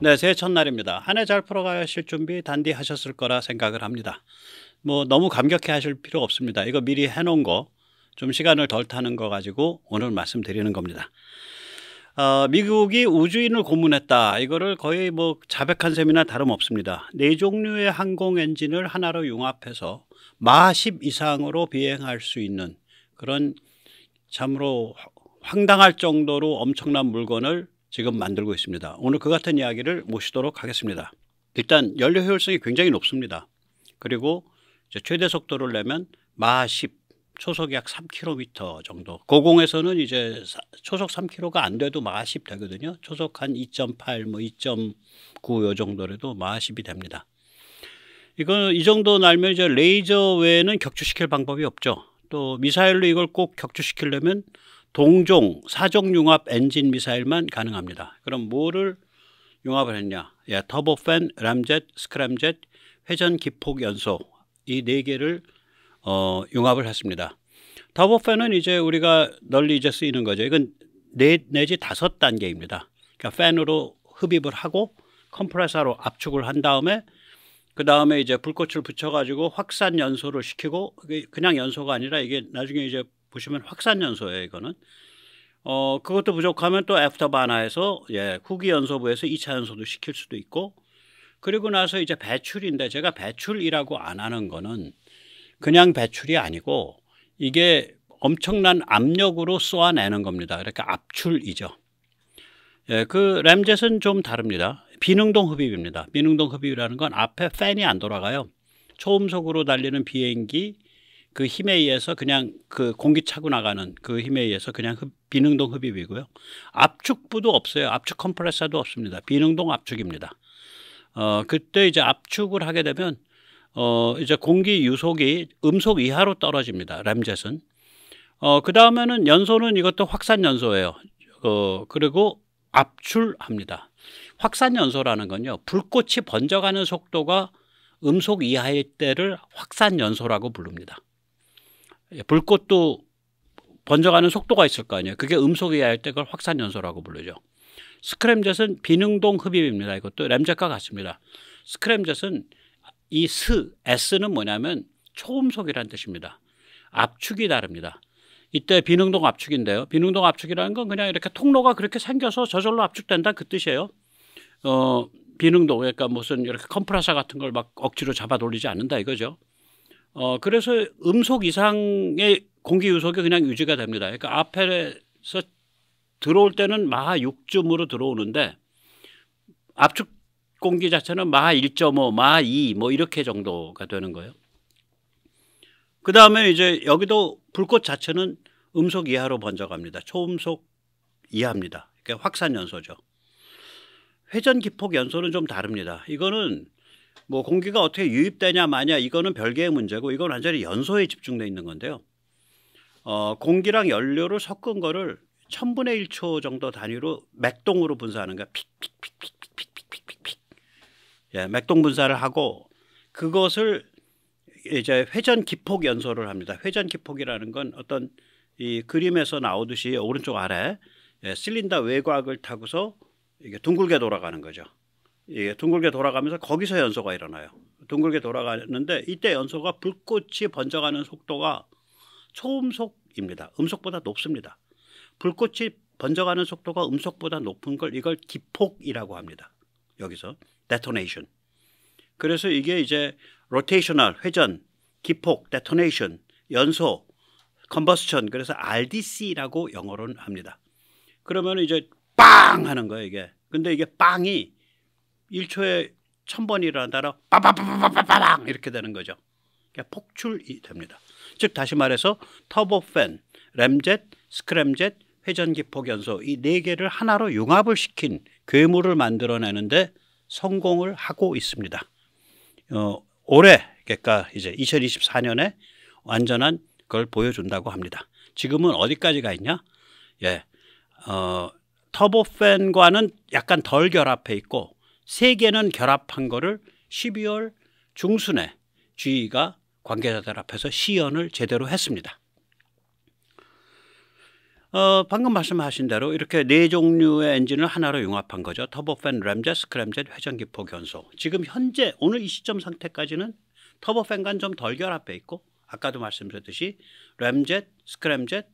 네, 새해 첫날입니다. 한 해 잘 풀어가실 준비 단디 하셨을 거라 생각을 합니다. 뭐 너무 감격해 하실 필요 없습니다. 이거 미리 해놓은 거, 좀 시간을 덜 타는 거 가지고 오늘 말씀드리는 겁니다. 어, 미국이 우주인을 고문했다. 이거를 거의 뭐 자백한 셈이나 다름없습니다. 네 종류의 항공 엔진을 하나로 융합해서 마10 이상으로 비행할 수 있는 그런 참으로 황당할 정도로 엄청난 물건을 지금 만들고 있습니다. 오늘 그 같은 이야기를 모시도록 하겠습니다. 일단 연료 효율성이 굉장히 높습니다. 그리고 최대 속도를 내면 마 10, 초속이 약 3km 정도. 고공에서는 이제 초속 3km가 안 돼도 마10 되거든요. 초속 한 2.8, 뭐 2.9 요 정도라도 마10이 됩니다. 이거 이 정도 날면 이제 레이저 외에는 격추시킬 방법이 없죠. 또 미사일로 이걸 꼭 격추시키려면 동종 사정융합 엔진 미사일만 가능합니다. 그럼 뭐를 융합을 했냐? 예, 터보팬, 람젯, 스크램젯, 회전 기폭 연소 이 네 개를 어, 융합을 했습니다. 터보팬은 이제 우리가 널리 이제 쓰이는 거죠. 이건 네 내지 다섯 단계입니다. 그러니까 팬으로 흡입을 하고 컴프레서로 압축을 한 다음에 그 다음에 이제 불꽃을 붙여가지고 확산 연소를 시키고 그냥 연소가 아니라 이게 나중에 이제 보시면 확산 연소예요, 이거는. 어, 그것도 부족하면 또 애프터 바나에서 예, 후기 연소부에서 2차 연소도 시킬 수도 있고 그리고 나서 이제 배출인데 제가 배출이라고 안 하는 거는 그냥 배출이 아니고 이게 엄청난 압력으로 쏘아내는 겁니다. 그러니까 압출이죠. 예, 그 램젯은 좀 다릅니다. 비능동 흡입입니다. 비능동 흡입이라는 건 앞에 팬이 안 돌아가요. 초음속으로 달리는 비행기 그 힘에 의해서 그냥 그 공기 차고 나가는 그 힘에 의해서 그냥 흡, 비능동 흡입이고요. 압축부도 없어요. 압축 컴프레서도 없습니다. 비능동 압축입니다. 어, 그때 이제 압축을 하게 되면 어, 이제 공기 유속이 음속 이하로 떨어집니다. 램젯은. 어, 그 다음에는 연소는 이것도 확산 연소예요. 어, 그리고 압출합니다. 확산 연소라는 건요. 불꽃이 번져가는 속도가 음속 이하일 때를 확산 연소라고 부릅니다. 예, 불꽃도 번져가는 속도가 있을 거 아니에요. 그게 음속이 야할 때 그걸 확산 연소라고 부르죠. 스크램젯은 비능동 흡입입니다. 이것도 램젯과 같습니다. 스크램젯은 이 스, S는 뭐냐면 초음속이라는 뜻입니다. 압축이 다릅니다. 이때 비능동 압축인데요. 비능동 압축이라는 건 그냥 이렇게 통로가 그렇게 생겨서 저절로 압축된다 그 뜻이에요. 어, 비능동 그러니까 무슨 이렇게 컴프레서 같은 걸 막 억지로 잡아 돌리지 않는다 이거죠. 어, 그래서 음속 이상의 공기 유속이 그냥 유지가 됩니다. 그러니까 앞에서 들어올 때는 마하 6쯤으로 들어오는데 압축 공기 자체는 마하 1.5, 마하 2 뭐 이렇게 정도가 되는 거예요. 그 다음에 이제 여기도 불꽃 자체는 음속 이하로 번져갑니다. 초음속 이하입니다. 그러니까 확산 연소죠. 회전 기폭 연소는 좀 다릅니다. 이거는 뭐 공기가 어떻게 유입되냐 마냐 이거는 별개의 문제고 이건 완전히 연소에 집중돼 있는 건데요. 어, 공기랑 연료를 섞은 거를 천분의 1초 정도 단위로 맥동으로 분사하는 거야. 픽픽픽픽픽픽픽픽픽. 예, 맥동 분사를 하고 그것을 이제 회전 기폭 연소를 합니다. 회전 기폭이라는 건 어떤 이 그림에서 나오듯이 오른쪽 아래 예, 실린더 외곽을 타고서 이게 둥글게 돌아가는 거죠. 예, 둥글게 돌아가면서 거기서 연소가 일어나요. 둥글게 돌아가는데 이때 연소가 불꽃이 번져가는 속도가 초음속입니다. 음속보다 높습니다. 불꽃이 번져가는 속도가 음속보다 높은 걸 이걸 기폭이라고 합니다. 여기서 detonation. 그래서 이게 이제 rotational 회전, 기폭, detonation, 연소, combustion 그래서 RDC라고 영어로는 합니다. 그러면 이제 빵 하는 거예요, 이게. 근데 이게 빵이 1초에 1000번이라는 단어 빠바바바바바방 이렇게 되는 거죠. 그러니까 폭출이 됩니다. 즉 다시 말해서 터보팬, 램젯, 스크램젯, 회전기 폭연소 이 네 개를 하나로 융합을 시킨 괴물을 만들어내는데 성공을 하고 있습니다. 어, 올해 그러니까 이제 2024년에 완전한 걸 보여준다고 합니다. 지금은 어디까지가 있냐? 예, 어, 터보팬과는 약간 덜 결합해 있고 세 개는 결합한 거를 12월 중순에 주의가 관계자들 앞에서 시연을 제대로 했습니다. 어, 방금 말씀하신 대로 이렇게 네 종류의 엔진을 하나로 융합한 거죠. 터보팬, 램젯, 스 크램젯, 회전기포 견소. 지금 현재 오늘 이 시점 상태까지는 터보팬과는 좀 덜 결합해 있고 아까도 말씀드렸듯이 램젯, 스크램젯,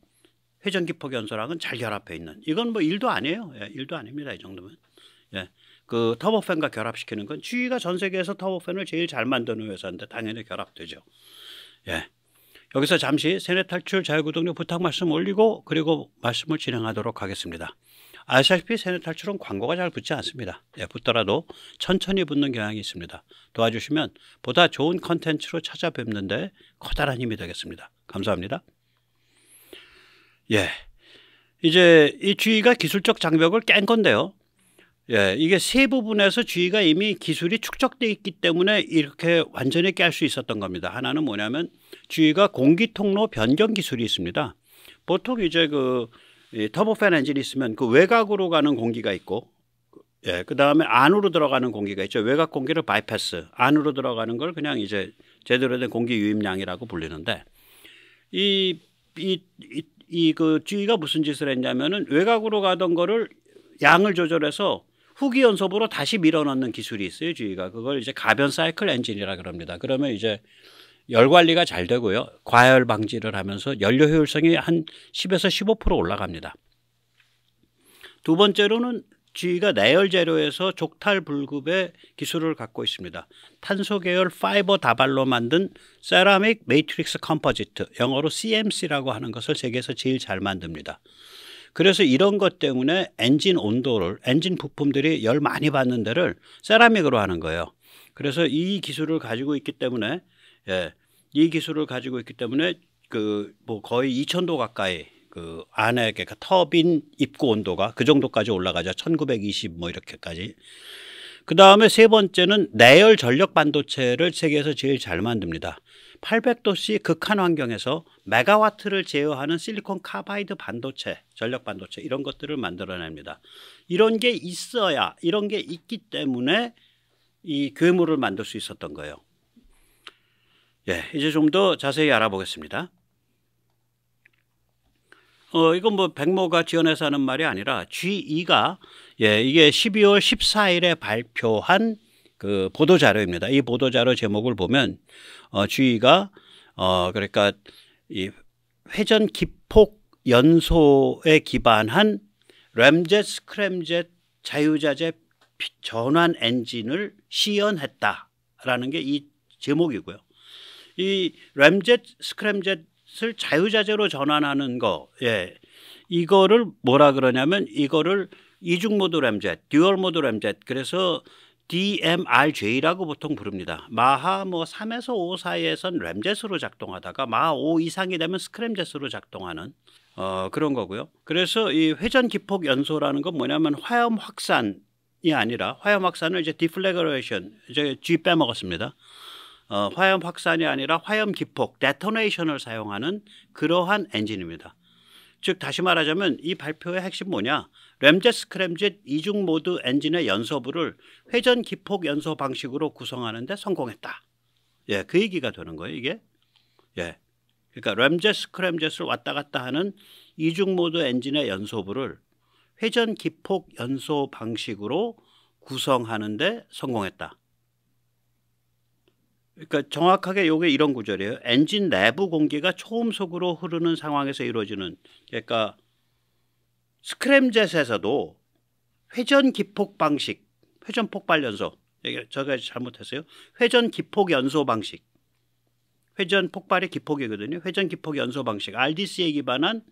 회전기포 견소랑은 잘 결합해 있는 이건 뭐 일도 아니에요. 예, 일도 아닙니다. 이 정도면. 예. 그 터보팬과 결합시키는 건 GE가 전 세계에서 터보팬을 제일 잘 만드는 회사인데 당연히 결합되죠. 예. 여기서 잠시 세뇌 탈출 자유구독력 부탁 말씀 올리고 그리고 말씀을 진행하도록 하겠습니다. 아시다시피 세뇌 탈출은 광고가 잘 붙지 않습니다. 예, 붙더라도 천천히 붙는 경향이 있습니다. 도와주시면 보다 좋은 컨텐츠로 찾아뵙는데 커다란 힘이 되겠습니다. 감사합니다. 예. 이제 이 주의가 기술적 장벽을 깬 건데요. 예, 이게 세 부분에서 주위가 이미 기술이 축적돼 있기 때문에 이렇게 완전히 깰 수 있었던 겁니다. 하나는 뭐냐면 주위가 공기 통로 변경 기술이 있습니다. 보통 이제 그 터보팬 엔진이 있으면 그 외곽으로 가는 공기가 있고 예, 그다음에 안으로 들어가는 공기가 있죠. 외곽 공기를 바이패스, 안으로 들어가는 걸 그냥 이제 제대로 된 공기 유입량이라고 불리는데 이 이 이 그주위가 무슨 짓을 했냐면은 외곽으로 가던 거를 양을 조절해서 후기 연소부로 다시 밀어넣는 기술이 있어요 주위가 그걸 이제 가변 사이클 엔진이라 그럽니다. 그러면 이제 열 관리가 잘 되고요. 과열 방지를 하면서 연료 효율성이 한 10에서 15% 올라갑니다. 두 번째로는 주 G가 내열 재료에서 족탈 불급의 기술을 갖고 있습니다. 탄소 계열 파이버 다발로 만든 세라믹 메이트릭스 컴포지트 영어로 CMC라고 하는 것을 세계에서 제일 잘 만듭니다. 그래서 이런 것 때문에 엔진 온도를 엔진 부품들이 열 많이 받는 데를 세라믹으로 하는 거예요. 그래서 이 기술을 가지고 있기 때문에 예, 이 기술을 가지고 있기 때문에 그 뭐 거의 2천도 가까이 그 안에 그러니까 터빈 입구 온도가 그 정도까지 올라가죠. 1920 뭐 이렇게까지. 그 다음에 세 번째는 내열 전력 반도체를 세계에서 제일 잘 만듭니다. 800도씨 극한 환경에서 메가와트를 제어하는 실리콘 카바이드 반도체, 전력 반도체 이런 것들을 만들어냅니다. 이런 게 있어야 이런 게 있기 때문에 이 괴물을 만들 수 있었던 거예요. 예, 이제 좀 더 자세히 알아보겠습니다. 어, 이건 뭐 백모가 지원해서 하는 말이 아니라 G2가 예, 이게 12월 14일에 발표한 그 보도 자료입니다. 이 보도 자료 제목을 보면 어주위가어 어, 그러니까 이 회전 기폭 연소에 기반한 램젯 스 크램젯 자유자재 전환 엔진을 시연했다라는 게 이 제목이고요. 이 램젯 스크램젯을 자유자재로 전환하는 거, 예. 이거를 뭐라 그러냐면 이거를 이중모드 램젯, 듀얼모드 램젯, 그래서 DMRJ라고 보통 부릅니다. 마하 뭐 3에서 5 사이에선 램젯으로 작동하다가 마하 5 이상이 되면 스크램젯으로 작동하는 어, 그런 거고요. 그래서 이 회전 기폭 연소라는 건 뭐냐면 화염 확산이 아니라 화염 확산을 이제 디플레그레이션 이제 G 빼먹었습니다. 어, 화염 확산이 아니라 화염 기폭 데토네이션을 사용하는 그러한 엔진입니다. 즉 다시 말하자면 이 발표의 핵심 뭐냐? 램젯스크램젯 이중 모드 엔진의 연소부를 회전 기폭 연소 방식으로 구성하는데 성공했다. 예, 그 얘기가 되는 거예요, 이게. 예. 그러니까 램젯스 크램젯을 왔다 갔다 하는 이중 모드 엔진의 연소부를 회전 기폭 연소 방식으로 구성하는데 성공했다. 그러니까 정확하게 이게 이런 구절이에요. 엔진 내부 공기가 초음속으로 흐르는 상황에서 이루어지는 그러니까 스크램젯에서도 회전 기폭 방식, 회전 폭발 연소. 저가 잘못했어요. 회전 기폭 연소 방식. 회전 폭발의 기폭이거든요. 회전 기폭 연소 방식, RDC에 기반한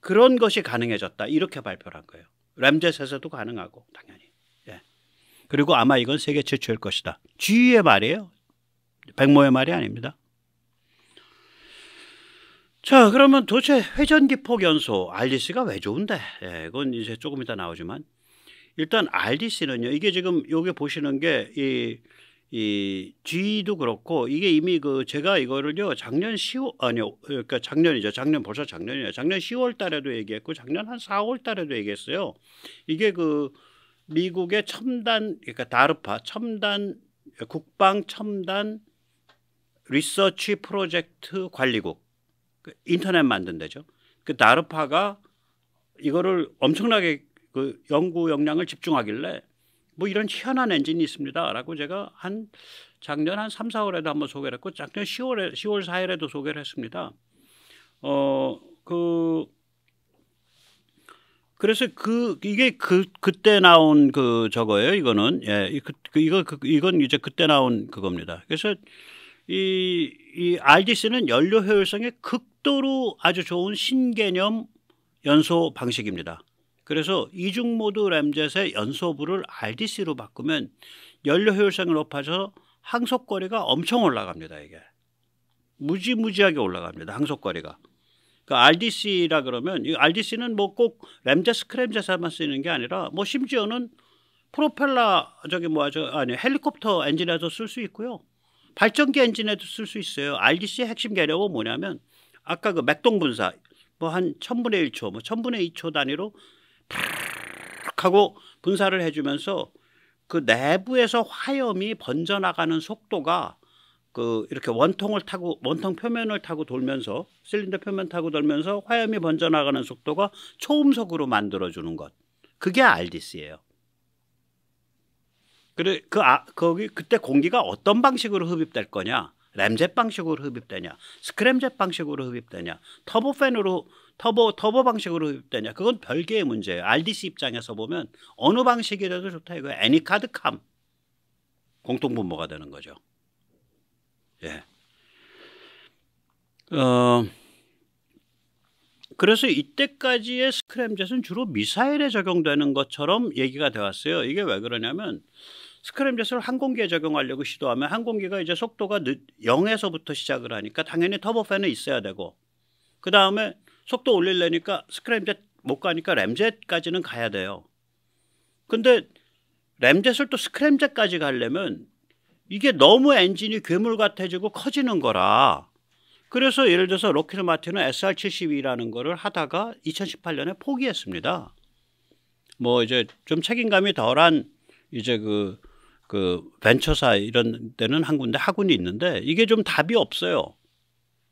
그런 것이 가능해졌다. 이렇게 발표를 한 거예요. 램젯에서도 가능하고 당연히. 예. 그리고 아마 이건 세계 최초일 것이다. 주위의 말이에요. 백모의 말이 아닙니다. 자, 그러면 도대체 회전기 폭 연소 RDC가 왜 좋은데? 예, 이건 이제 조금 이따 나오지만 일단 RDC는요. 이게 지금 여기 보시는 게이 이 G도 그렇고 이게 이미 그 제가 이거를요 작년 10월 아니요 그러니까 작년이죠 작년 벌써 작년이에요 작년 10월 달에도 얘기했고 작년 한 4월 달에도 얘기했어요 이게 그 미국의 첨단 그러니까 다르파 첨단 국방 첨단 리서치 프로젝트 관리국 그 인터넷 만든대죠. 그 나르파가 이거를 엄청나게 그 연구 역량을 집중하길래 뭐 이런 희한한 엔진이 있습니다라고 제가 한 작년 한 3, 4월에도 한번 소개를 했고 작년 10월에 10월 4일에도 소개를 했습니다. 어그 그래서 그 이게 그 그때 나온 그 저거예요. 이거는 예. 그, 그 이거 그, 이건 이제 그때 나온 그겁니다. 그래서 이, 이 RDC는 연료 효율성에 극도로 아주 좋은 신개념 연소 방식입니다. 그래서 이중 모드 램젯의 연소부를 RDC로 바꾸면 연료 효율성이 높아져 항속 거리가 엄청 올라갑니다. 이게 무지무지하게 올라갑니다. 항속 거리가. 그 RDC라 그러면 이 RDC는 뭐 꼭 램젯 스 크램젯에만 쓰이는 게 아니라 뭐 심지어는 프로펠러 저기 뭐죠 아니 헬리콥터 엔진에도 쓸 수 있고요. 발전기 엔진에도 쓸 수 있어요. RDC의 핵심 개념은 뭐냐면 아까 그 맥동 분사 뭐 한 천분의 1초, 뭐 천분의 2초 단위로 탁 하고 분사를 해주면서 그 내부에서 화염이 번져나가는 속도가 그 이렇게 원통을 타고 원통 표면을 타고 돌면서 실린더 표면 타고 돌면서 화염이 번져나가는 속도가 초음속으로 만들어주는 것 그게 RDC예요. 그래 그 아, 거기 그때 공기가 어떤 방식으로 흡입될 거냐? 램젯 방식으로 흡입되냐? 스크램젯 방식으로 흡입되냐? 터보팬으로 터보 터보 방식으로 흡입되냐? 그건 별개의 문제예요. RDC 입장에서 보면 어느 방식이라도 좋다 이거 애니카드 캄 공통 분모가 되는 거죠. 예. 어 그래서 이때까지의 스크램젯은 주로 미사일에 적용되는 것처럼 얘기가 되었어요. 이게 왜 그러냐면 스크램 제을 항공기에 적용하려고 시도하면 항공기가 이제 속도가 늦, 0에서부터 시작을 하니까 당연히 터보팬은 있어야 되고 그 다음에 속도 올릴려니까 스크램젯 못 가니까 램젯까지는 가야 돼요. 근데 램젯을 또 스크램젯까지 가려면 이게 너무 엔진이 괴물 같아지고 커지는 거라. 그래서 예를 들어서 로키드 마틴은 SR72라는 거를 하다가 2018년에 포기했습니다. 뭐 이제 좀 책임감이 덜한 이제 그그 벤처사 이런 데는 한 군데 학군이 있는데 이게 좀 답이 없어요.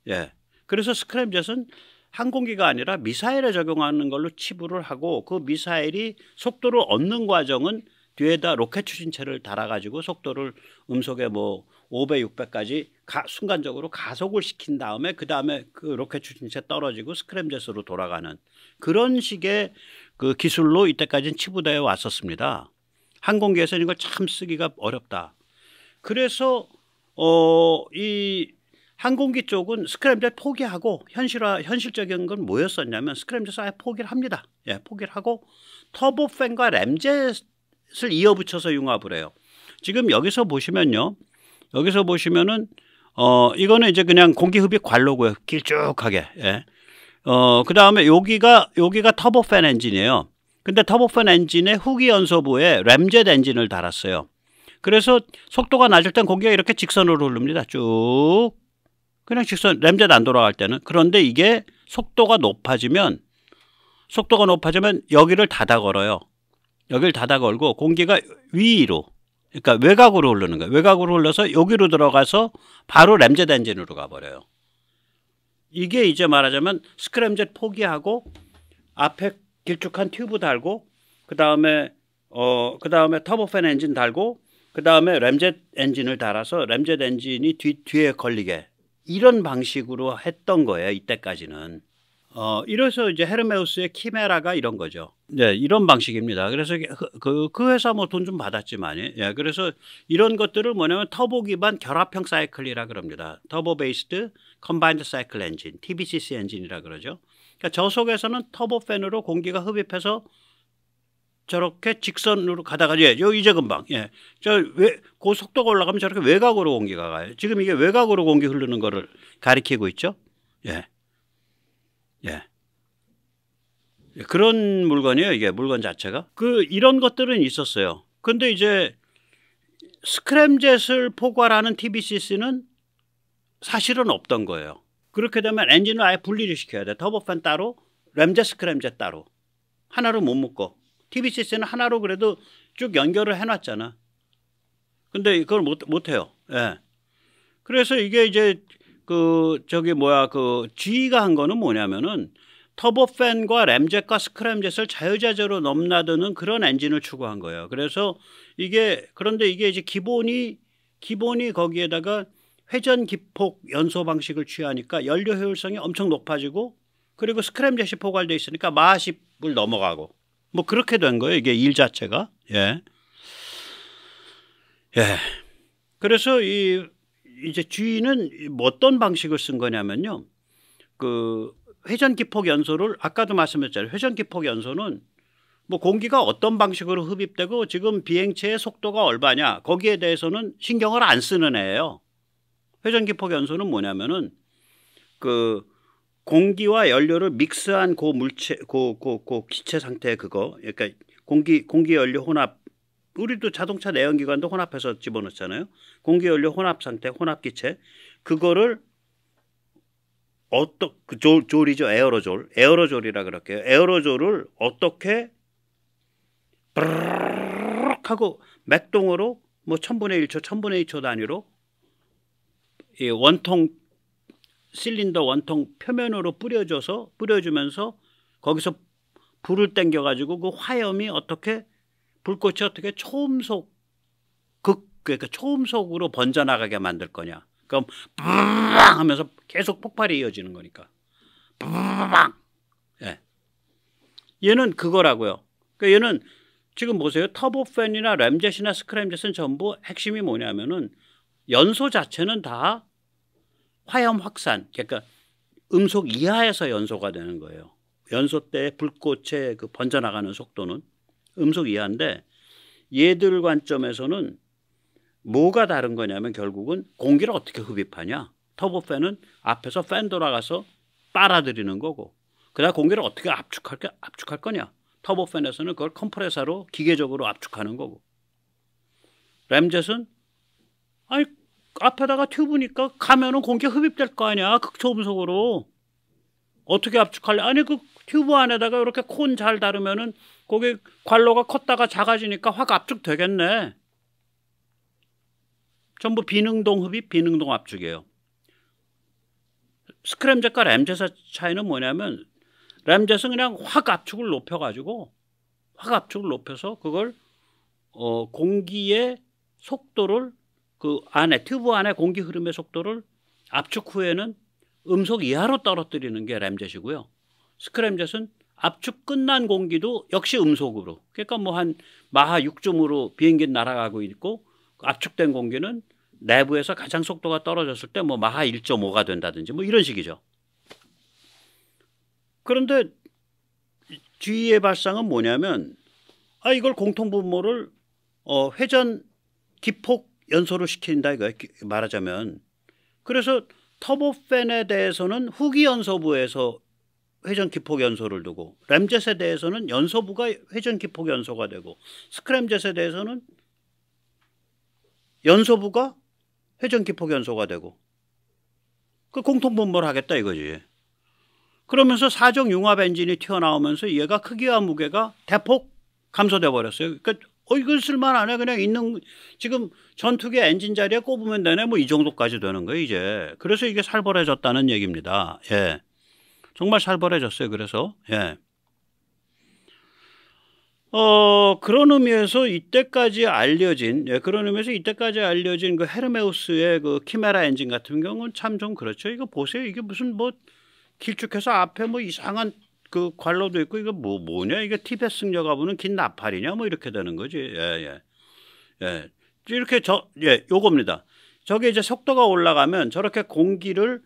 예. 그래서 스크램젯은 항공기가 아니라 미사일에 적용하는 걸로 치부를 하고 그 미사일이 속도를 얻는 과정은 뒤에다 로켓 추진체를 달아가지고 속도를 음속에 뭐 5배, 6배까지 가, 순간적으로 가속을 시킨 다음에 그 다음에 그 로켓 추진체 떨어지고 스크램젯으로 돌아가는 그런 식의 그 기술로 이때까지는 치부되어 왔었습니다. 항공기에서 이런 걸참 쓰기가 어렵다. 그래서 어, 이 항공기 쪽은 스크램블 포기하고 현실화 현실적인 건 뭐였었냐면 스크램블에서 아예 포기를 합니다. 예, 포기를 하고 터보팬과 램젯을 이어붙여서 융합을 해요. 지금 여기서 보시면요. 여기서 보시면은 어 이거는 이제 그냥 공기 흡입 관로고요. 길쭉하게. 예. 어그 다음에 여기가 여기가 터보팬 엔진이에요. 근데 터보팬 엔진의 후기 연소부에 램젯 엔진을 달았어요. 그래서 속도가 낮을 땐 공기가 이렇게 직선으로 흐릅니다. 쭉. 그냥 직선, 램젯 안 돌아갈 때는. 그런데 이게 속도가 높아지면, 속도가 높아지면 여기를 닫아 걸어요. 여기를 닫아 걸고 공기가 위로, 그러니까 외곽으로 흐르는 거예요. 외곽으로 흘러서 여기로 들어가서 바로 램젯 엔진으로 가버려요. 이게 이제 말하자면 스크램젯 포기하고 앞에 길쭉한 튜브 달고 그 다음에 어, 그 다음에 터보팬 엔진 달고 그 다음에 램젯 엔진을 달아서 램젯 엔진이 뒤, 뒤에 걸리게 이런 방식으로 했던 거예요. 이때까지는. 어, 이래서 이제 헤르메우스의 키메라가 이런 거죠. 네, 이런 방식입니다. 그래서 그, 그, 그 회사 뭐 돈 좀 받았지만, 예, 그래서 이런 것들을 뭐냐면 터보 기반 결합형 사이클이라 그럽니다. 터보 베이스드 컴바인드 사이클 엔진, TBCC 엔진이라 그러죠. 그러니까 저 속에서는 터보팬으로 공기가 흡입해서 저렇게 직선으로 가다가 예, 요 이제 금방 예, 저 왜고 속도가 올라가면 저렇게 외곽으로 공기가 가요. 지금 이게 외곽으로 공기 흐르는 거를 가리키고 있죠. 예, 예. 예 그런 물건이에요. 이게 물건 자체가 그 이런 것들은 있었어요. 근데 이제 스크램젯을 포괄하는 TBCC는 사실은 없던 거예요. 그렇게 되면 엔진을 아예 분리를 시켜야 돼. 터보팬 따로, 램제스크 램제 따로. 하나로 못 묶어. TBCC는 하나로 그래도 쭉 연결을 해놨잖아. 근데 이걸 못, 못 해요. 예. 그래서 이게 이제 그, 저기 뭐야, 그 G가 한 거는 뭐냐면은 터보팬과 램젯과 스크램젯을 자유자재로 넘나드는 그런 엔진을 추구한 거예요. 그래서 이게, 그런데 이게 이제 기본이, 기본이 거기에다가 회전 기폭 연소 방식을 취하니까 연료 효율성이 엄청 높아지고 그리고 스크램젯이 포괄돼 있으니까 마십을 넘어가고 뭐 그렇게 된 거예요. 이게 일 자체가. 예. 예. 그래서 이 이제 주인은 뭐 어떤 방식을 쓴 거냐면요. 그 회전 기폭 연소를 아까도 말씀했잖아요. 회전 기폭 연소는 뭐 공기가 어떤 방식으로 흡입되고 지금 비행체의 속도가 얼마냐 거기에 대해서는 신경을 안 쓰는 애예요. 회전기폭 연소는 뭐냐면은 그 공기와 연료를 믹스한 고그 물체 고 고고 그, 그, 기체 상태 그거 그러니까 공기 공기 연료 혼합 우리도 자동차 내연기관도 혼합해서 집어넣잖아요. 공기 연료 혼합 상태 혼합 기체 그거를 어떻게 그 졸이죠 에어로졸 에어로졸이라 그럴게요. 에어로졸을 어떻게 브르르르 하고 맥동으로 뭐 천분의 일 초천분의이초 단위로 이 원통 실린더 원통 표면으로 뿌려줘서 뿌려주면서 거기서 불을 땡겨 가지고 그 화염이 어떻게 불꽃이 어떻게 초음속 극 그러니까 초음속으로 번져 나가게 만들 거냐. 그럼 빵 하면서 계속 폭발이 이어지는 거니까. 빵. 예. 얘는 그거라고요. 그러니까 얘는 지금 보세요. 터보팬이나 램젯이나 스크램젯은 전부 핵심이 뭐냐면은 연소 자체는 다 화염 확산, 그러니까 음속 이하에서 연소가 되는 거예요. 연소 때 불꽃의 그 번져나가는 속도는 음속 이하인데 얘들 관점에서는 뭐가 다른 거냐면 결국은 공기를 어떻게 흡입하냐. 터보팬은 앞에서 팬 돌아가서 빨아들이는 거고 그다음 공기를 어떻게 압축할, 게, 압축할 거냐. 터보팬에서는 그걸 컴프레서로 기계적으로 압축하는 거고 램젯은 아니 앞에다가 튜브니까 가면은 공기 흡입될 거 아니야 극초음속으로 어떻게 압축할래? 아니 그 튜브 안에다가 이렇게 콘 잘 다르면은 거기 관로가 컸다가 작아지니까 확 압축되겠네. 전부 비능동 흡입, 비능동 압축이에요. 스크램젯과 램젯의 차이는 뭐냐면 램젯은 그냥 확 압축을 높여가지고 확 압축을 높여서 그걸 어, 공기의 속도를 그 안에 튜브 안에 공기 흐름의 속도를 압축 후에는 음속 이하로 떨어뜨리는 게 램젯이고요. 스크램젯은 압축 끝난 공기도 역시 음속으로. 그러니까 뭐 한 마하 6점으로 비행기 날아가고 있고 압축된 공기는 내부에서 가장 속도가 떨어졌을 때 뭐 마하 1.5가 된다든지 뭐 이런 식이죠. 그런데 주의의 발상은 뭐냐면 아 이걸 공통 분모를 어 회전 기폭 연소를 시킨다 이거 말하자면 그래서 터보팬에 대해서는 후기 연소부에서 회전 기폭 연소를 두고 램젯에 대해서는 연소부가 회전 기폭 연소가 되고 스크램젯에 대해서는 연소부가 회전 기폭 연소가 되고 그 공통 분모를 하겠다 이거지. 그러면서 사정 융합 엔진이 튀어나오면서 얘가 크기와 무게가 대폭 감소돼 버렸어요. 그러니까 어 이건 쓸만하네 그냥 있는 지금 전투기 엔진 자리에 꼽으면 되네 뭐 이 정도까지 되는 거예요 이제 그래서 이게 살벌해졌다는 얘기입니다 예 정말 살벌해졌어요 그래서 예 어, 그런 의미에서 이때까지 알려진, 예, 그런 의미에서 이때까지 알려진 그 헤르메우스의 그 키메라 엔진 같은 경우는 참 좀 그렇죠. 이거 보세요. 이게 무슨 뭐 길쭉해서 앞에 뭐 이상한 그 관로도 있고 이거 뭐 뭐냐 이게 티벳 승려 가보는 긴 나팔이냐 뭐 이렇게 되는 거지. 예, 예. 예. 이렇게 저 예, 요겁니다. 저게 이제 속도가 올라가면 저렇게 공기를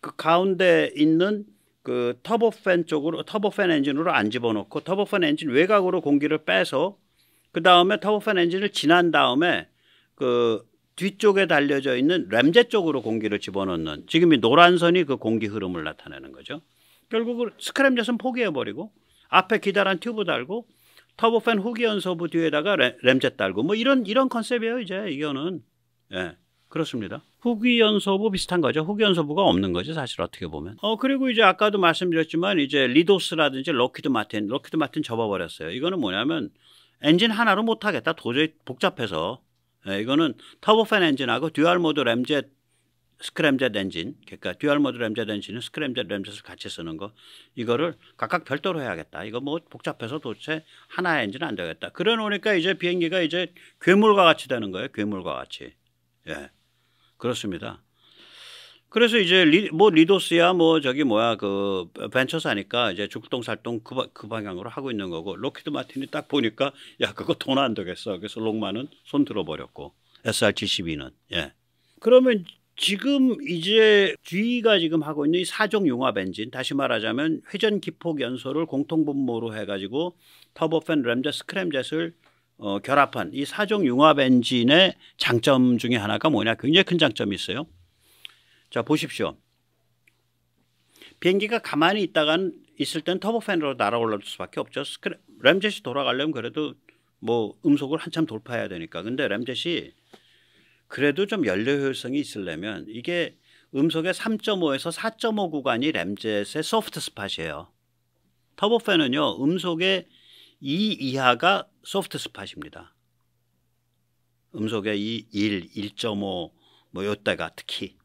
그 가운데 있는 그 터보팬 쪽으로 터보팬 엔진으로 안 집어넣고 터보팬 엔진 외곽으로 공기를 빼서 그 다음에 터보팬 엔진을 지난 다음에 그 뒤쪽에 달려져 있는 램제 쪽으로 공기를 집어넣는 지금 이 노란 선이 그 공기 흐름을 나타내는 거죠. 결국은 스크램 자선 포기해버리고 앞에 기다란 튜브 달고 터보팬 후기 연소부 뒤에다가 램젯 달고 뭐 이런 이런 컨셉이에요 이제 이거는 예 그렇습니다 후기 연소부 비슷한 거죠 후기 연소부가 없는 거죠 사실 어떻게 보면 어 그리고 이제 아까도 말씀드렸지만 이제 리도스라든지 럭키드 마틴 럭키드 마틴 접어버렸어요 이거는 뭐냐면 엔진 하나로 못하겠다 도저히 복잡해서 예, 이거는 터보팬 엔진하고 듀얼 모드 램젯 스크램제 렌진, 그러니까 듀얼 모드 램제 렌진은 스크램제 램젯을 같이 쓰는 거 이거를 각각 별도로 해야겠다. 이거 뭐 복잡해서 도대체 하나의 엔진 은안 되겠다. 그러 놓으니까 이제 비행기가 이제 괴물과 같이 되는 거예요. 괴물과 같이. 예. 그렇습니다. 그래서 이제 리, 뭐 리도스야 뭐 저기 뭐야 그 벤처사니까 이제 죽동살동 그, 그 방향으로 하고 있는 거고 로키드 마틴이 딱 보니까 야 그거 돈 안 되겠어. 그래서 록만은손 들어버렸고 SR-72는 예. 그러면 지금 이제 g 가 지금 하고 있는 이 사종 융합 엔진 다시 말하자면 회전 기폭 연소를 공통분모로 해가지고 터보팬 램젯 크램젯을 어, 결합한 이 사종 융합 엔진의 장점 중에 하나가 뭐냐 굉장히 큰 장점이 있어요. 자 보십시오. 비행기가 가만히 있다간 있을 땐 터보팬으로 날아올라올 수밖에 없죠. 스크램 램젯이 돌아가려면 그래도 뭐 음속을 한참 돌파해야 되니까. 근데 램젯이 그래도 좀 연료 효율성이 있으려면 이게 음속의 3.5에서 4.5 구간이 램젯의 소프트 스팟이에요. 터보팬은요 음속의 2 이하가 소프트 스팟입니다. 음속의 2, 1, 1.5뭐 요때가 특히.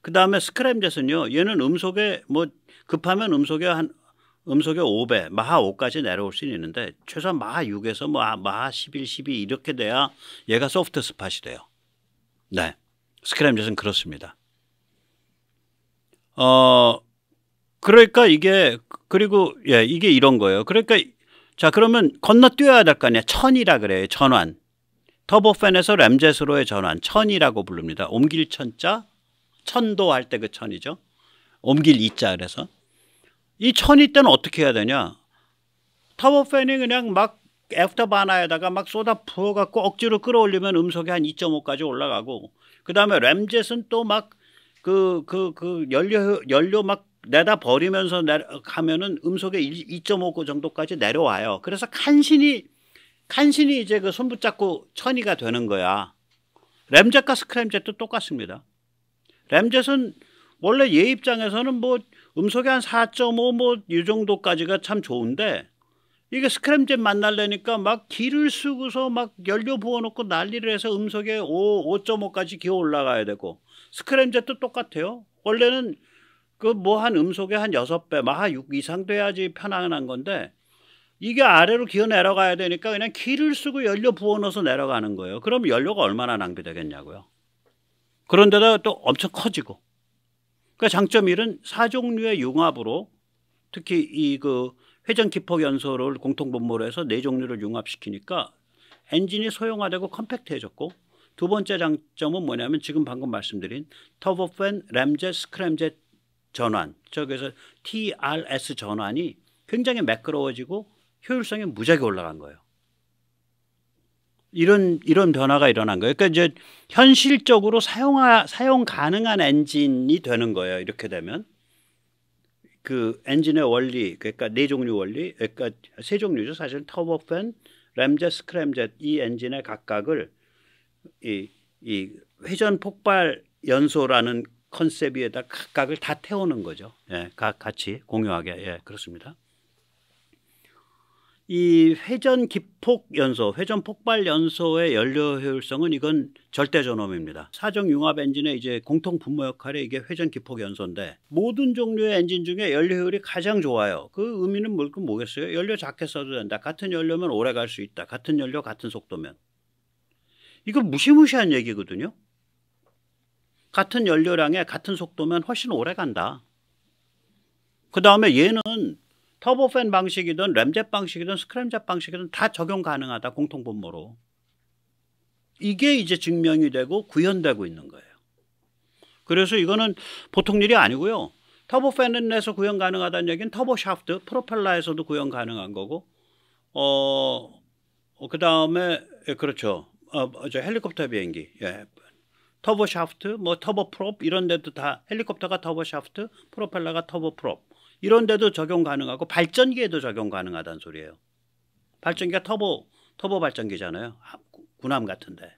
그 다음에 스크램젯은요 얘는 음속에 뭐 급하면 음속에 한 음속의 5배, 마하 5까지 내려올 수는 있는데 최소한 마하 6에서 뭐 마하 11, 12 이렇게 돼야 얘가 소프트 스팟이 돼요. 네. 스크램젯은 그렇습니다. 어, 그러니까 이게, 그리고, 예, 이게 이런 거예요. 그러니까, 자, 그러면 건너뛰어야 될 거 아니야. 천이라 그래요. 전환. 터보팬에서 램젯으로의 전환. 천이라고 부릅니다. 옮길 천자. 천도 할 때 그 천이죠. 옮길 이자 그래서. 이 천이 때는 어떻게 해야 되냐. 터보팬이 그냥 막 애프터 바나에다가 막 쏟아 부어갖고 억지로 끌어올리면 음속이 한 2.5까지 올라가고 그다음에 램젯은 또막그 그그 그, 그 연료 연료 막 내다 버리면서 내 가면은 음속에 2.5 정도까지 내려와요. 그래서 간신히 간신히 이제 그 손 붙잡고 천이가 되는 거야. 램젯과 스크램젯도 똑같습니다. 램젯은 원래 얘 입장에서는 뭐 음속에 한 4.5 뭐 이 정도까지가 참 좋은데 이게 스크램잼 만날려니까막 길을 쓰고서 막 연료 부어놓고 난리를 해서 음속에 5, 5.5까지 기어 올라가야 되고 스크램젯도 똑같아요. 원래는 그 뭐 한 음속에 한 6배, 마하 6 이상 돼야지 편안한 건데 이게 아래로 기어 내려가야 되니까 그냥 길을 쓰고 연료 부어 넣어서 내려가는 거예요. 그럼 연료가 얼마나 낭비되겠냐고요. 그런데다 또 엄청 커지고. 그러니까 장점 1은 사종류의 융합으로 특히 이그 회전 기폭 연소를 공통 분모로 해서 네 종류를 융합시키니까 엔진이 소형화되고 컴팩트해졌고 두 번째 장점은 뭐냐면 지금 방금 말씀드린 터보팬 램젯 스크램젯 전환 저기서 TRS 전환이 굉장히 매끄러워지고 효율성이 무지하게 올라간 거예요. 이런 이런 변화가 일어난 거예요. 그러니까 이제 현실적으로 사용하 사용 가능한 엔진이 되는 거예요. 이렇게 되면 그 엔진의 원리, 그러니까 네 종류 원리, 그러니까 세 종류죠. 사실 터보팬, 램젯, 스크램젯 이 엔진의 각각을 이, 이 회전 폭발 연소라는 컨셉 위에다 각각을 다 태우는 거죠. 예, 각 같이 공유하게. 예, 그렇습니다. 이 회전 기폭 연소, 회전 폭발 연소의 연료 효율성은 이건 절대 전험입니다. 사정 융합 엔진의 이제 공통 분모 역할이 이게 회전 기폭 연소인데 모든 종류의 엔진 중에 연료 효율이 가장 좋아요. 그 의미는 뭘그 뭐겠어요? 연료 작게 써도 된다. 같은 연료면 오래 갈 수 있다. 같은 연료 같은 속도면. 이거 무시무시한 얘기거든요. 같은 연료량에 같은 속도면 훨씬 오래 간다. 그 다음에 얘는 터보팬 방식이든 램젯 방식이든 스크램젯 방식이든 다 적용 가능하다 공통분모로. 이게 이제 증명이 되고 구현되고 있는 거예요. 그래서 이거는 보통 일이 아니고요. 터보팬에서 구현 가능하다는 얘기는 터보 샤프트, 프로펠러에서도 구현 가능한 거고, 어, 어 그 다음에, 예, 그렇죠. 어, 저 헬리콥터 비행기. 예. 터보 샤프트, 뭐 터보 프롭 이런 데도 다 헬리콥터가 터보 샤프트, 프로펠러가 터보 프롭. 이런 데도 적용 가능하고 발전기에도 적용 가능하다는 소리예요. 발전기가 터보 터보 발전기잖아요. 군함 같은데.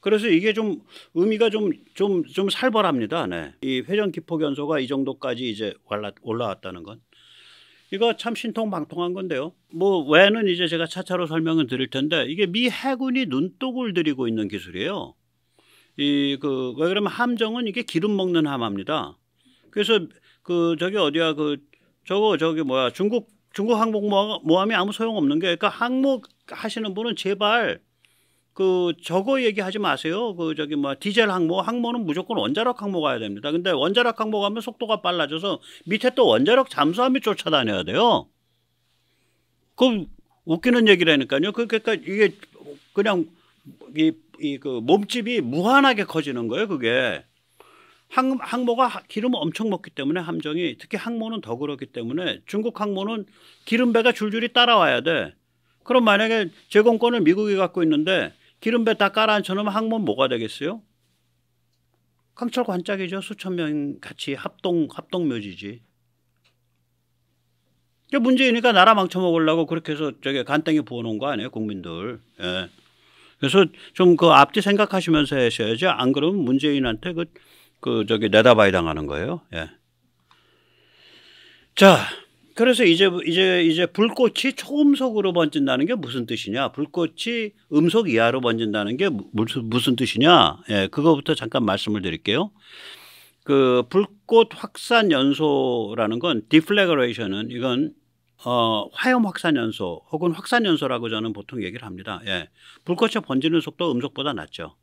그래서 이게 좀 의미가 좀 좀 좀 살벌합니다. 네. 이 회전 기포견소가이 정도까지 이제 올라, 왔다는건 이거 참 신통방통한 건데요. 뭐외에는 이제 제가 차차로 설명을 드릴 텐데 이게 미 해군이 눈독을 들이고 있는 기술이에요. 이 그왜 그러면 함정은 이게 기름 먹는 함합니다. 그래서 그 저기 어디야 그 저거 저기 뭐야 중국 중국 항목 뭐, 모함이 아무 소용 없는 게 그러니까 항목 하시는 분은 제발 그 저거 얘기하지 마세요. 그 저기 뭐 디젤 항모 항모는 무조건 원자력 항모 가야 됩니다. 근데 원자력 항모 가면 속도가 빨라져서 밑에 또 원자력 잠수함이 쫓아다녀야 돼요. 그 웃기는 얘기라니까요. 그러니까 이게 그냥 이 이 그 몸집이 무한하게 커지는 거예요. 그게. 항, 항모가 기름을 엄청 먹기 때문에 함정이 특히 항모는 더 그렇기 때문에 중국 항모는 기름배가 줄줄이 따라와야 돼. 그럼 만약에 제공권을 미국이 갖고 있는데 기름배 다 깔아앉혀놓으면 항모는 뭐가 되겠어요? 강철 관짝이죠. 수천 명 같이 합동 합동 묘지지. 이게 문제이니까 나라 망쳐먹으려고 그렇게 해서 저게 간땡이 부어놓은 거 아니에요, 국민들. 예. 그래서 좀 그 앞뒤 생각하시면서 하셔야지. 안 그러면 문재인한테 그그 저기 내다봐야 당하는 거예요. 예. 자, 그래서 이제 이제 이제 불꽃이 초음속으로 번진다는 게 무슨 뜻이냐? 불꽃이 음속 이하로 번진다는 게 무슨 무슨 뜻이냐? 예, 그거부터 잠깐 말씀을 드릴게요. 그 불꽃 확산 연소라는 건 디플레그레이션은 이건 어, 화염 확산 연소 혹은 확산 연소라고 저는 보통 얘기를 합니다. 예. 불꽃이 번지는 속도 음속보다 낮죠.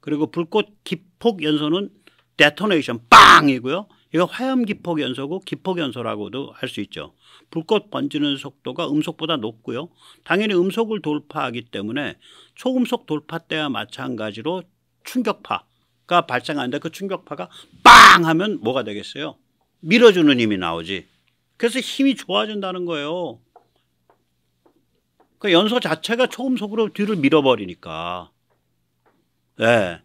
그리고 불꽃 기폭 연소는 데토네이션 빵이고요. 이거 화염 기폭 연소고 기폭 연소라고도 할 수 있죠. 불꽃 번지는 속도가 음속보다 높고요. 당연히 음속을 돌파하기 때문에 초음속 돌파 때와 마찬가지로 충격파가 발생하는데 그 충격파가 빵 하면 뭐가 되겠어요? 밀어주는 힘이 나오지. 그래서 힘이 좋아진다는 거예요. 그 연소 자체가 초음속으로 뒤를 밀어버리니까. 예. 네.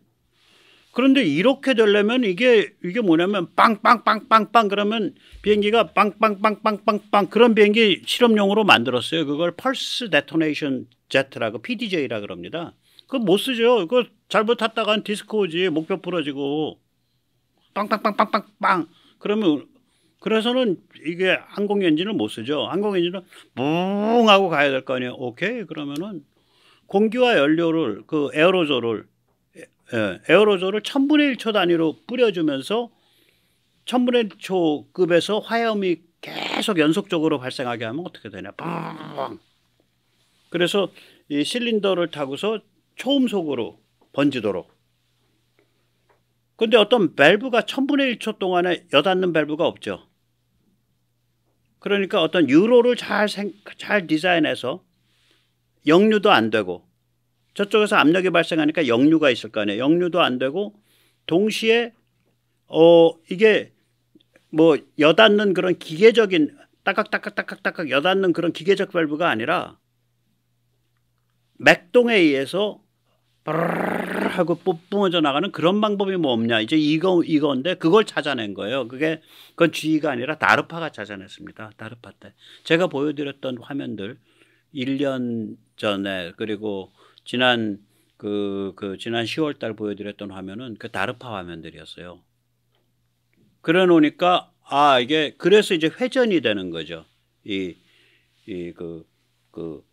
그런데 이렇게 되려면 이게 이게 뭐냐면 빵빵빵빵빵 그러면 비행기가 빵빵빵빵빵빵 그런 비행기 실험용으로 만들었어요. 그걸 펄스 데토네이션 제트라고 PDJ라 그럽니다. 그거 못 쓰죠. 그거 잘못탔다간 디스코지 목표 부러지고 빵빵빵빵빵빵 그러면 그래서는 이게 항공 엔진을 못 쓰죠. 항공 엔진은 뭉 하고 가야 될 거 아니에요. 오케이 그러면은 공기와 연료를 그 에어로졸을 예, 에어로졸을 천분의 일 초 단위로 뿌려주면서 천분의 초급에서 화염이 계속 연속적으로 발생하게 하면 어떻게 되냐. 빵! 그래서 이 실린더를 타고서 초음속으로 번지도록. 근데 어떤 밸브가 천분의 일초 동안에 여닫는 밸브가 없죠. 그러니까 어떤 유로를 잘, 생, 잘 디자인해서 역류도 안 되고 저쪽에서 압력이 발생하니까 역류가 있을 거 아니에요. 역류도 안 되고 동시에 어 이게 뭐 여닫는 그런 기계적인 따깍따깍따깍따깍 여닫는 그런 기계적 밸브가 아니라 맥동에 의해서 바르 하고 뿜어져 나가는 그런 방법이 뭐 없냐 이제 이거 이건데 그걸 찾아낸 거예요. 그게 그건 주의가 아니라 다르파가 찾아냈습니다. 다르파 때 제가 보여드렸던 화면들 1년 전에 그리고 지난 그, 그 지난 10월 달 보여드렸던 화면은 그 다르파 화면들이었어요. 그래 놓으니까 아 이게 그래서 이제 회전이 되는 거죠. 이이그그 그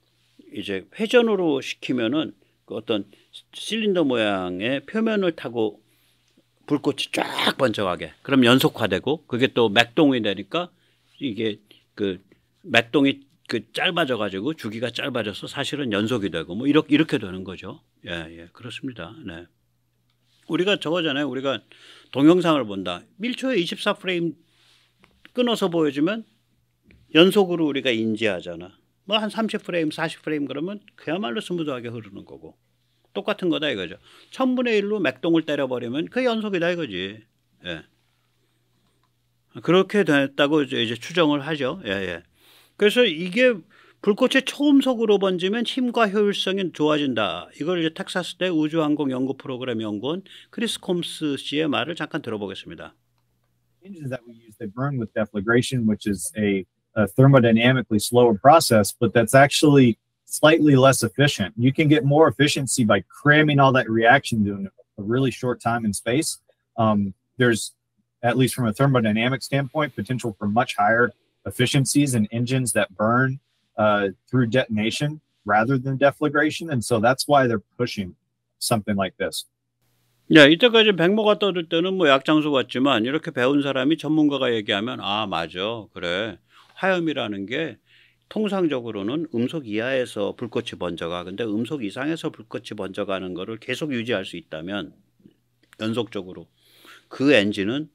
이제 회전으로 시키면은 그 어떤 실린더 모양의 표면을 타고 불꽃이 쫙 번쩍하게 그럼 연속화되고 그게 또 맥동이 되니까 이게 그 맥동이 그 짧아져가지고 주기가 짧아져서 사실은 연속이 되고 뭐 이렇게 이렇게 되는 거죠. 예, 예, 그렇습니다. 네. 우리가 저거잖아요. 우리가 동영상을 본다. 1초에 24프레임 끊어서 보여주면 연속으로 우리가 인지하잖아. 뭐 한 30프레임, 40프레임 그러면 그야말로 스무드하게 흐르는 거고. 똑같은 거다 이거죠. 1 0 0 0분의1로 맥동을 때려버리면 그 연속이다 이거지. 예. 그렇게 됐다고 이제 추정을 하죠. 예, 예. 그래서 이게 불꽃이 초음속으로 번지면 힘과 효율성이 좋아진다. 이걸 이제 텍사스대 우주항공 연구 프로그램 연구원 크리스 콤스 씨의 말을 잠깐 들어보겠습니다. Engines that we use they burn with deflagration, which is a, a thermodynamically slower process, but that's actually slightly less efficient. You can get more efficiency by cramming all that reaction in a really short time in space. Um, there's, at least from a thermodynamic standpoint, potential for much higher efficiencies in engines that burn uh, through detonation rather than deflagration. And so that's why they're pushing something like this. 야, 이때까지 백모가 떠들 때는 뭐 약장수 같지만 이렇게 배운 사람이 전문가가 얘기하면 아, 맞아. 그래. 화염이라는 게 통상적으로는 음속 이하에서 불꽃이 번져가. 근데 음속 이상에서 불꽃이 번져가는 거를 계속 유지할 수 있다면 연속적으로 그 엔진은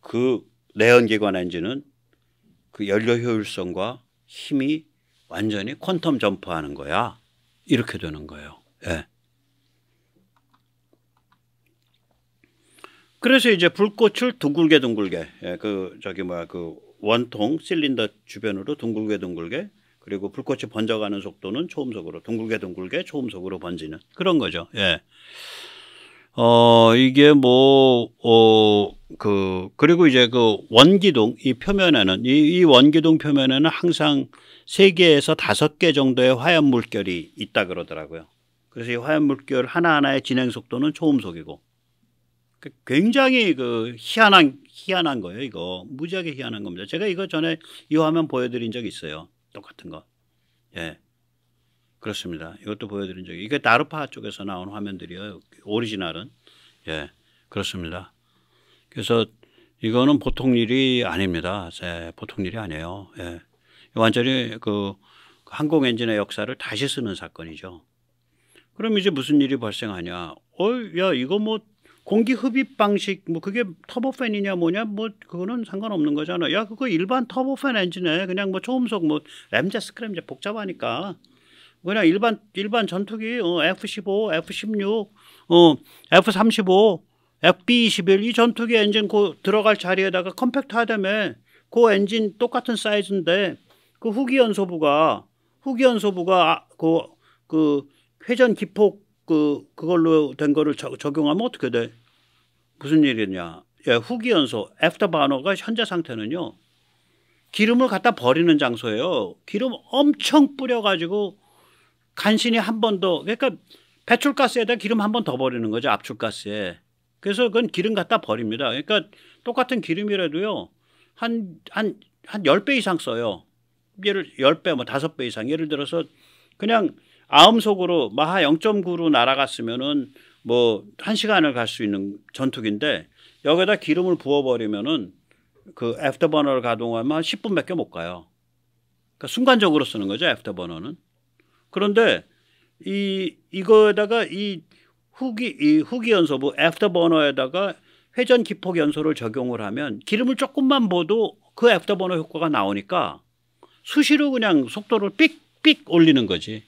그 내연기관 엔진은 그 연료 효율성과 힘이 완전히 퀀텀 점프하는 거야. 이렇게 되는 거예요. 예. 그래서 이제 불꽃을 둥글게 둥글게 예, 그 저기 뭐야 그 원통 실린더 주변으로 둥글게 둥글게 그리고 불꽃이 번져가는 속도는 초음속으로 둥글게 둥글게 초음속으로 번지는 그런 거죠. 예. 어 이게 뭐어 그 그리고 이제 그 원기둥 이 표면에는 이, 이 원기둥 표면에는 항상 세 개에서 다섯 개 정도의 화염 물결이 있다 그러더라고요. 그래서 이 화염 물결 하나하나의 진행 속도는 초음속이고 그 굉장히 그 희한한 희한한 거예요. 이거 무지하게 희한한 겁니다. 제가 이거 전에 이 화면 보여드린 적 있어요. 똑같은 거. 예. 그렇습니다. 이것도 보여드린 적이 이게 나르파 쪽에서 나온 화면들이에요. 오리지널은 예 그렇습니다. 그래서 이거는 보통 일이 아닙니다. 네, 보통 일이 아니에요. 예. 완전히 그 항공 엔진의 역사를 다시 쓰는 사건이죠. 그럼 이제 무슨 일이 발생하냐? 어, 야 이거 뭐 공기 흡입 방식 뭐 그게 터보팬이냐 뭐냐 뭐 그거는 상관없는 거잖아. 야 그거 일반 터보팬 엔진에 그냥 뭐 초음속 뭐 램제스 크램 이제 복잡하니까 그냥 일반 일반 전투기 어, F15, F16, 어, F35 FB21 이 전투기 엔진 그 들어갈 자리에다가 컴팩트 하다며 그 엔진 똑같은 사이즈인데 그 후기 연소부가 후기 연소부가 그그 아, 그 회전 기폭 그 그걸로 된 거를 저, 적용하면 어떻게 돼? 무슨 일이냐? 예, 후기 연소 애프터 바너가 현재 상태는요. 기름을 갖다 버리는 장소예요. 기름 엄청 뿌려 가지고 간신히 한 번 더 그러니까 배출가스에다 기름 한 번 더 버리는 거죠. 압출가스에. 그래서 그건 기름 갖다 버립니다. 그러니까 똑같은 기름이라도요. 한 한 한 열 배 이상 써요. 예를 열 배 뭐 다섯 배 이상 예를 들어서 그냥 아음속으로 마하 0.9로 날아갔으면은 뭐 한 시간을 갈 수 있는 전투기인데 여기다 기름을 부어버리면은 그 애프터버너를 가동하면 한 10분밖에 못 가요. 그러니까 순간적으로 쓰는 거죠 애프터버너는. 그런데 이 이거에다가 이 후기 이 후기 연소부 애프터 버너에다가 회전 기폭 연소를 적용을 하면 기름을 조금만 보도 그 애프터 버너 효과가 나오니까 수시로 그냥 속도를 삑삑 올리는 거지.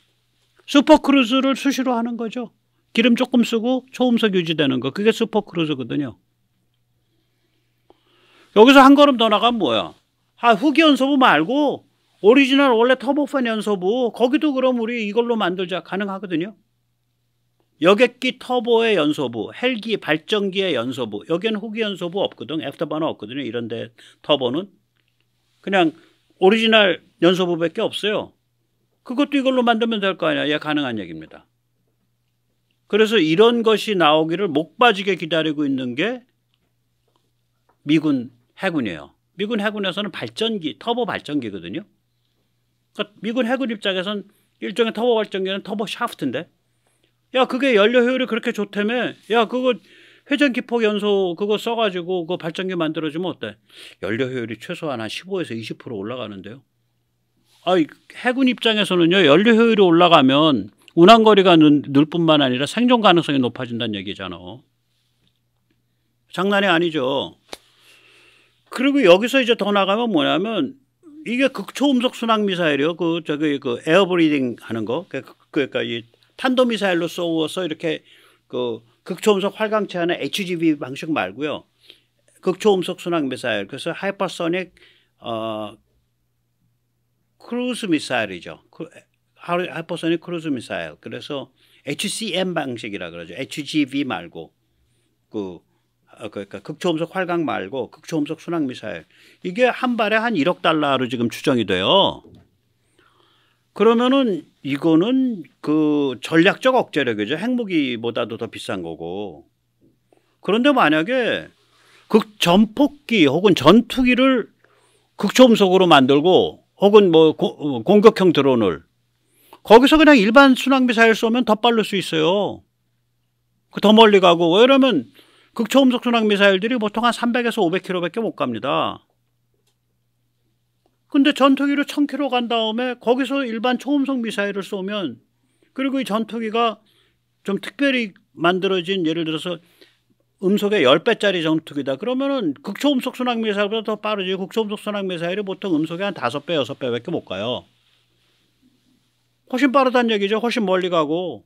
슈퍼 크루즈를 수시로 하는 거죠. 기름 조금 쓰고 초음속 유지되는 거. 그게 슈퍼 크루즈거든요. 여기서 한 걸음 더 나가면 뭐야? 아, 후기 연소부 말고 오리지널 원래 터보판 연소부 거기도 그럼 우리 이걸로 만들자 가능하거든요. 여객기 터보의 연소부, 헬기 발전기의 연소부, 여기는 후기 연소부 없거든, 애프터바너 없거든요. 이런데 터보는 그냥 오리지널 연소부밖에 없어요. 그것도 이걸로 만들면 될 거 아니야. 예, 가능한 얘기입니다. 그래서 이런 것이 나오기를 목 빠지게 기다리고 있는 게 미군 해군이에요. 미군 해군에서는 발전기, 터보 발전기거든요. 그러니까 미군 해군 입장에선 일종의 터보 발전기는 터보 샤프트인데 야 그게 연료 효율이 그렇게 좋다며 야 그거 회전 기폭 연소 그거 써가지고 그 발전기 만들어주면 어때? 연료 효율이 최소한 한 15에서 20% 올라가는데요. 아, 이 해군 입장에서는요 연료 효율이 올라가면 운항 거리가 늘, 늘 뿐만 아니라 생존 가능성이 높아진다는 얘기잖아. 장난이 아니죠. 그리고 여기서 이제 더 나가면 뭐냐면 이게 극초음속 순항 미사일이요. 그 저기 그 에어브리딩 하는 거. 그, 그, 그러니까 이 탄도미사일로 쏘워서 이렇게 그 극초음속 활강체 하는 HGV 방식 말고요. 극초음속 순항 미사일 그래서 하이퍼소닉 어 크루즈 미사일이죠. 하이퍼소닉 크루즈 미사일. 그래서 HCM 방식이라 그러죠. HGV 말고 그, 어, 그 그러니까 극초음속 활강 말고 극초음속 순항 미사일. 이게 한 발에 한 1억 달러로 지금 추정이 돼요. 그러면은 이거는 그 전략적 억제력이죠. 핵무기보다도 더 비싼 거고. 그런데 만약에 극전폭기 혹은 전투기를 극초음속으로 만들고 혹은 뭐 고, 공격형 드론을 거기서 그냥 일반 순항미사일 쏘면 더 빠를 수 있어요. 그 더 멀리 가고 왜냐면 극초음속 순항미사일들이 보통 한 300에서 500km밖에 못 갑니다. 근데 전투기로 1000km 간 다음에 거기서 일반 초음속 미사일을 쏘면 그리고 이 전투기가 좀 특별히 만들어진 예를 들어서 음속의 10배짜리 전투기다. 그러면은 극초음속 순항 미사일보다 더 빠르지. 극초음속 순항 미사일이 보통 음속의 한 5배, 6배밖에 못 가요. 훨씬 빠르다는 얘기죠. 훨씬 멀리 가고.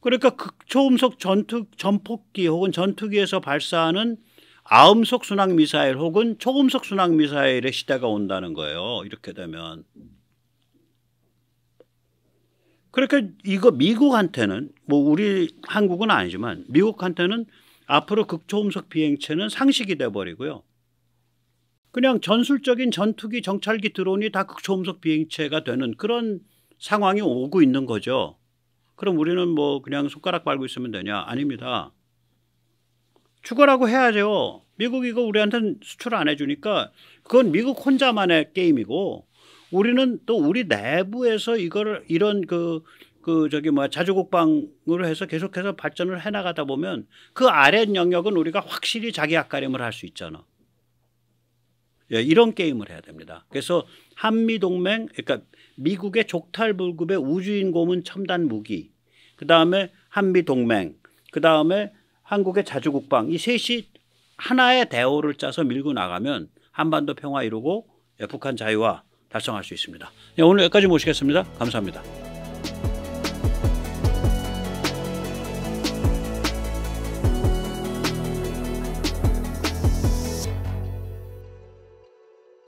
그러니까 극초음속 전투 전폭기 혹은 전투기에서 발사하는 아음속 순항 미사일 혹은 초음속 순항 미사일의 시대가 온다는 거예요. 이렇게 되면 그렇게 이거 미국한테는 뭐 우리 한국은 아니지만 미국한테는 앞으로 극초음속 비행체는 상식이 돼 버리고요. 그냥 전술적인 전투기, 정찰기, 드론이 다 극초음속 비행체가 되는 그런 상황이 오고 있는 거죠. 그럼 우리는 뭐 그냥 손가락 밟고 있으면 되냐? 아닙니다. 죽어라고 해야죠. 미국 이거 우리한테는 수출 안 해주니까 그건 미국 혼자만의 게임이고 우리는 또 우리 내부에서 이거를 이런 그, 그 저기 뭐야 자주국방으로 해서 계속해서 발전을 해나가다 보면 그 아래 영역은 우리가 확실히 자기 앞가림을 할 수 있잖아. 예, 이런 게임을 해야 됩니다. 그래서 한미 동맹, 그러니까 미국의 족탈 불급의 우주인 고문 첨단 무기, 그 다음에 한미 동맹, 그 다음에 한국의 자주국방 이 셋이 하나의 대오를 짜서 밀고 나가면 한반도 평화 이루고 예, 북한 자유화 달성할 수 있습니다. 예, 오늘 여기까지 모시겠습니다. 감사합니다.